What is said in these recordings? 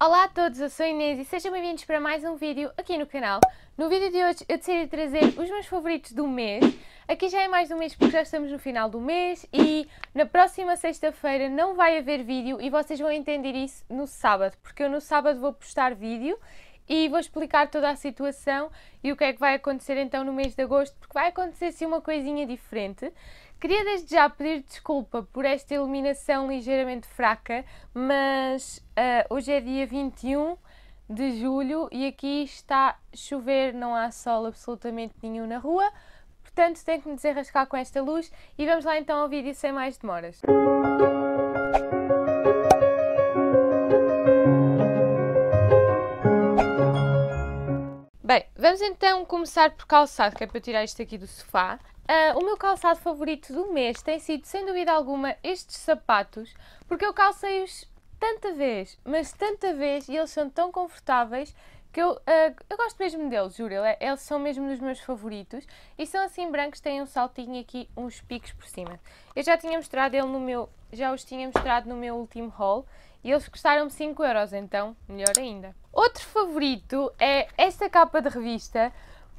Olá a todos, eu sou Inês e sejam bem-vindos para mais um vídeo aqui no canal. No vídeo de hoje eu decidi trazer os meus favoritos do mês. Aqui já é mais de um mês porque já estamos no final do mês e na próxima sexta-feira não vai haver vídeo e vocês vão entender isso no sábado, porque eu no sábado vou postar vídeo e vou explicar toda a situação e o que é que vai acontecer então no mês de agosto, porque vai acontecer se uma coisinha diferente. Queria desde já pedir desculpa por esta iluminação ligeiramente fraca, mas uh, hoje é dia 21 de julho e aqui está chover, não há sol absolutamente nenhum na rua, portanto tenho que me desenrascar com esta luz e vamos lá então ao vídeo sem mais demoras. Bem, vamos então começar por calçado, que é para tirar isto aqui do sofá. Uh, o meu calçado favorito do mês tem sido, sem dúvida alguma, estes sapatos, porque eu calcei-os tanta vez, mas tanta vez, e eles são tão confortáveis que eu, uh, eu gosto mesmo deles, juro. É, eles são mesmo dos meus favoritos e são assim brancos, têm um saltinho e aqui, uns picos por cima. Eu já tinha mostrado ele no meu, já os tinha mostrado no meu último haul e eles custaram me euros, então melhor ainda. Outro favorito é esta capa de revista,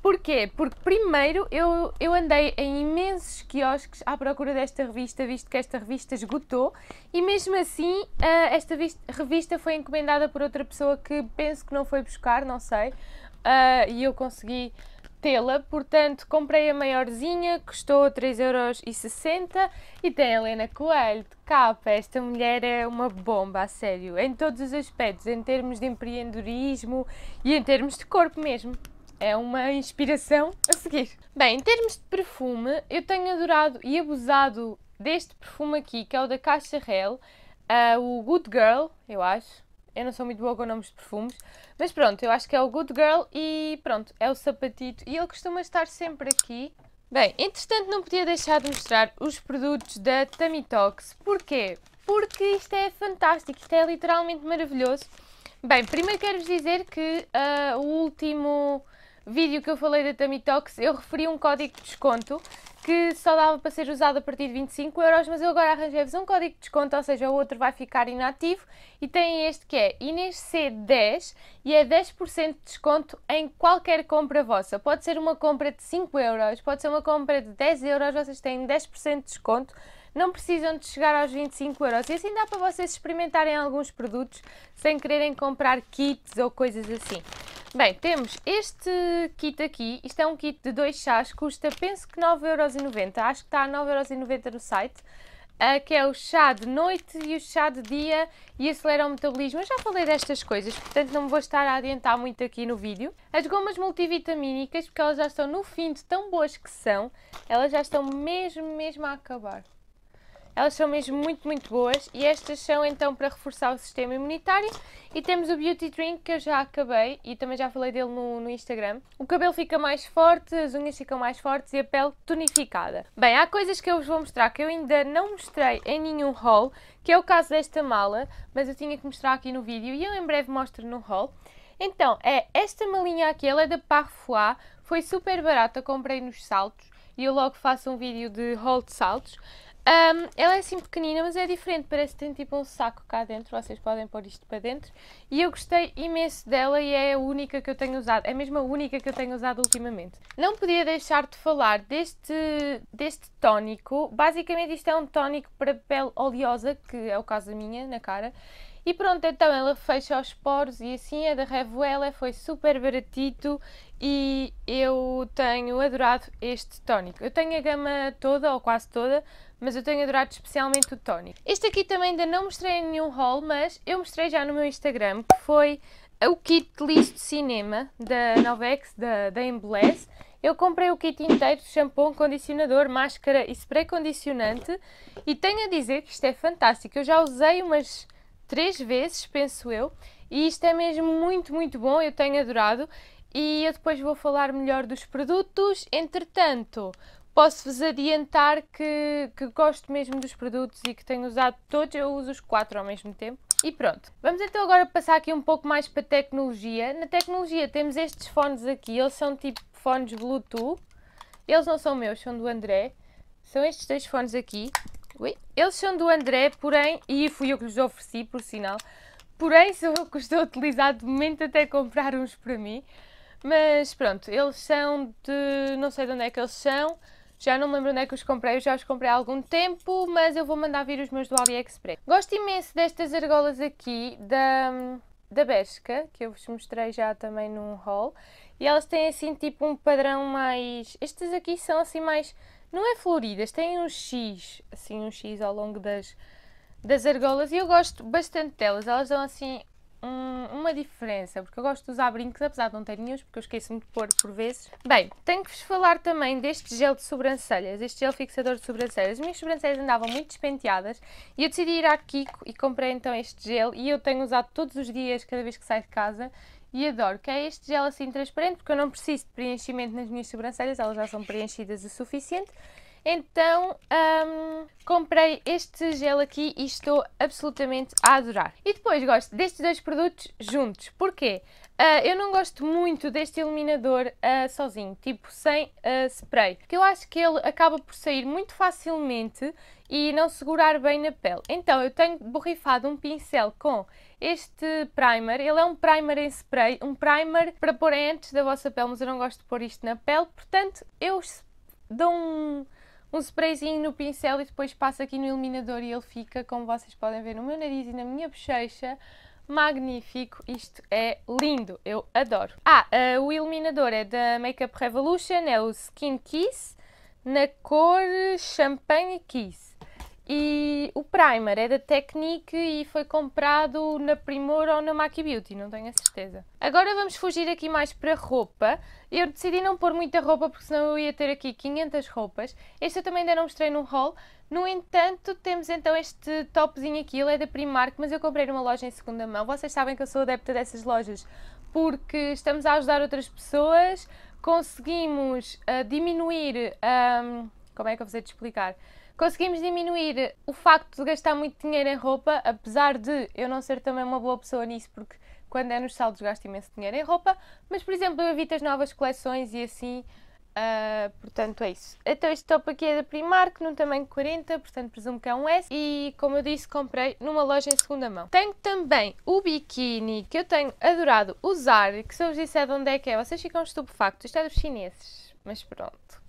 Porquê? Porque primeiro eu, eu andei em imensos quiosques à procura desta revista, visto que esta revista esgotou, e mesmo assim uh, esta revista foi encomendada por outra pessoa que penso que não foi buscar, não sei, uh, e eu consegui tê-la, portanto comprei a maiorzinha, custou 3,60€ e tem a Helena Coelho de capa. Esta mulher é uma bomba, a sério, em todos os aspectos, em termos de empreendedorismo e em termos de corpo mesmo é uma inspiração a seguir. Bem, em termos de perfume, eu tenho adorado e abusado deste perfume aqui, que é o da Caixa Real, uh, o Good Girl, eu acho. Eu não sou muito boa com nomes de perfumes, mas pronto, eu acho que é o Good Girl e pronto, é o sapatito. E ele costuma estar sempre aqui. Bem, entretanto não podia deixar de mostrar os produtos da Tamitox. Porquê? Porque isto é fantástico, isto é literalmente maravilhoso. Bem, primeiro quero-vos dizer que uh, o último vídeo que eu falei da Tummy Talks, eu referi um código de desconto que só dava para ser usado a partir de 25 euros, mas eu agora arranjei-vos um código de desconto, ou seja, o outro vai ficar inativo e tem este que é c 10 e é 10% de desconto em qualquer compra vossa. Pode ser uma compra de 5 euros, pode ser uma compra de 10 euros, vocês têm 10% de desconto não precisam de chegar aos 25 euros e assim dá para vocês experimentarem alguns produtos sem quererem comprar kits ou coisas assim. Bem, temos este kit aqui. Isto é um kit de dois chás, custa penso que 9,90€. Acho que está a 9,90€ no site. Uh, que é o chá de noite e o chá de dia e acelera o metabolismo. Eu já falei destas coisas, portanto não me vou estar a adiantar muito aqui no vídeo. As gomas multivitamínicas, porque elas já estão no fim de tão boas que são, elas já estão mesmo, mesmo a acabar. Elas são mesmo muito, muito boas e estas são então para reforçar o sistema imunitário. E temos o Beauty Drink que eu já acabei e também já falei dele no, no Instagram. O cabelo fica mais forte, as unhas ficam mais fortes e a pele tonificada. Bem, há coisas que eu vos vou mostrar que eu ainda não mostrei em nenhum haul, que é o caso desta mala, mas eu tinha que mostrar aqui no vídeo e eu em breve mostro no haul. Então, é esta malinha aqui, ela é da Parfois, foi super barata, comprei nos saltos e eu logo faço um vídeo de haul de saltos. Um, ela é assim pequenina, mas é diferente, parece que tem tipo um saco cá dentro, vocês podem pôr isto para dentro. E eu gostei imenso dela e é a única que eu tenho usado, é mesmo a única que eu tenho usado ultimamente. Não podia deixar de falar deste, deste tónico, basicamente isto é um tónico para pele oleosa, que é o caso da minha, na cara. E pronto, então ela fecha os poros e assim é da Revuela, foi super baratito e eu tenho adorado este tónico. Eu tenho a gama toda ou quase toda, mas eu tenho adorado especialmente o tónico. Este aqui também ainda não mostrei em nenhum haul, mas eu mostrei já no meu Instagram, que foi o kit list de cinema da Novex, da, da Eu comprei o kit inteiro, shampoo, condicionador, máscara e spray condicionante e tenho a dizer que isto é fantástico. Eu já usei umas três vezes, penso eu, e isto é mesmo muito, muito bom, eu tenho adorado e eu depois vou falar melhor dos produtos. Entretanto, posso-vos adiantar que, que gosto mesmo dos produtos e que tenho usado todos, eu uso os quatro ao mesmo tempo. E pronto, vamos então agora passar aqui um pouco mais para tecnologia. Na tecnologia temos estes fones aqui, eles são tipo fones Bluetooth. Eles não são meus, são do André. São estes dois fones aqui. Ui. Eles são do André, porém, e fui eu que lhes ofereci, por sinal. Porém, sou eu que estou a utilizar de momento até comprar uns para mim. Mas pronto, eles são de. não sei de onde é que eles são. Já não me lembro onde é que os comprei, eu já os comprei há algum tempo, mas eu vou mandar vir os meus do AliExpress. Gosto imenso destas argolas aqui da, da Bershka, que eu vos mostrei já também num haul. E elas têm assim tipo um padrão mais... Estas aqui são assim mais... Não é floridas, têm um X, assim um X ao longo das, das argolas. E eu gosto bastante delas, elas dão assim um, uma diferença, porque eu gosto de usar brincos, apesar de não ter nenhum, porque eu esqueço-me de pôr por vezes. Bem, tenho que vos falar também deste gel de sobrancelhas, este gel fixador de sobrancelhas. As minhas sobrancelhas andavam muito despenteadas e eu decidi ir à Kiko e comprei então este gel e eu tenho usado todos os dias, cada vez que saio de casa. E adoro, que é este gel assim transparente, porque eu não preciso de preenchimento nas minhas sobrancelhas, elas já são preenchidas o suficiente. Então um, comprei este gel aqui e estou absolutamente a adorar. E depois gosto destes dois produtos juntos. Porquê? Uh, eu não gosto muito deste iluminador uh, sozinho, tipo sem uh, spray, porque eu acho que ele acaba por sair muito facilmente e não segurar bem na pele. Então eu tenho borrifado um pincel com este primer, ele é um primer em spray, um primer para pôr antes da vossa pele, mas eu não gosto de pôr isto na pele, portanto eu dou um um sprayzinho no pincel e depois passo aqui no iluminador e ele fica, como vocês podem ver, no meu nariz e na minha bochecha, magnífico, isto é lindo, eu adoro. Ah, uh, o iluminador é da Makeup Revolution, é o Skin Kiss, na cor Champagne Kiss. E o primer é da Technique e foi comprado na Primor ou na Maki Beauty, não tenho a certeza. Agora vamos fugir aqui mais para roupa. Eu decidi não pôr muita roupa porque senão eu ia ter aqui 500 roupas. Este eu também ainda não mostrei no haul. No entanto, temos então este topzinho aqui, ele é da Primark, mas eu comprei numa loja em segunda mão. Vocês sabem que eu sou adepta dessas lojas porque estamos a ajudar outras pessoas, conseguimos uh, diminuir... Um, como é que eu vou de explicar? Conseguimos diminuir o facto de gastar muito dinheiro em roupa, apesar de eu não ser também uma boa pessoa nisso, porque quando é nos saldos gasto imenso dinheiro em roupa, mas por exemplo eu evito as novas coleções e assim, uh, portanto é isso. Então este top aqui é da Primark, num tamanho 40, portanto presumo que é um S, e como eu disse comprei numa loja em segunda mão. Tenho também o biquíni que eu tenho adorado usar, que se eu vos disser de onde é que é, vocês ficam estupefactos, isto é dos chineses, mas pronto.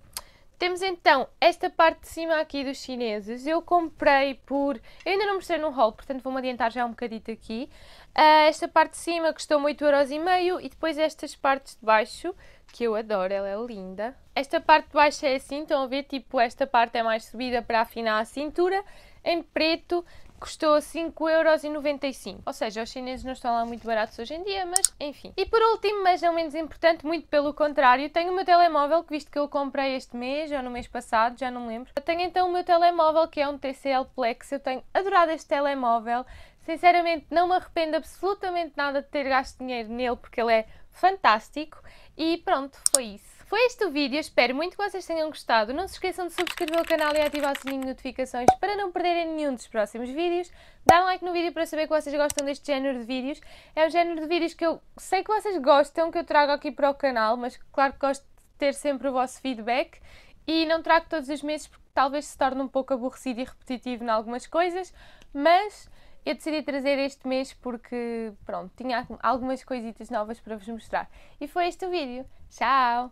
Temos então esta parte de cima aqui dos chineses. Eu comprei por... Eu ainda não mostrei no haul, portanto vou-me adiantar já um bocadito aqui. Uh, esta parte de cima custou 8,5€ e depois estas partes de baixo, que eu adoro, ela é linda. Esta parte de baixo é assim, estão a ver? Tipo, esta parte é mais subida para afinar a cintura. Em preto custou 5,95€. Ou seja, os chineses não estão lá muito baratos hoje em dia, mas enfim. E por último, mas não menos importante, muito pelo contrário, tenho o meu telemóvel, que visto que eu comprei este mês ou no mês passado, já não me lembro. Eu tenho então o meu telemóvel, que é um TCL Plex. Eu tenho adorado este telemóvel. Sinceramente, não me arrependo absolutamente nada de ter gasto dinheiro nele, porque ele é fantástico. E pronto, foi isso. Foi este o vídeo, espero muito que vocês tenham gostado. Não se esqueçam de subscrever o canal e ativar o sininho de notificações para não perderem nenhum dos próximos vídeos. Dá um like no vídeo para saber que vocês gostam deste género de vídeos. É um género de vídeos que eu sei que vocês gostam, que eu trago aqui para o canal, mas claro que gosto de ter sempre o vosso feedback. E não trago todos os meses porque talvez se torne um pouco aborrecido e repetitivo em algumas coisas, mas eu decidi trazer este mês porque, pronto, tinha algumas coisitas novas para vos mostrar. E foi este o vídeo. Tchau!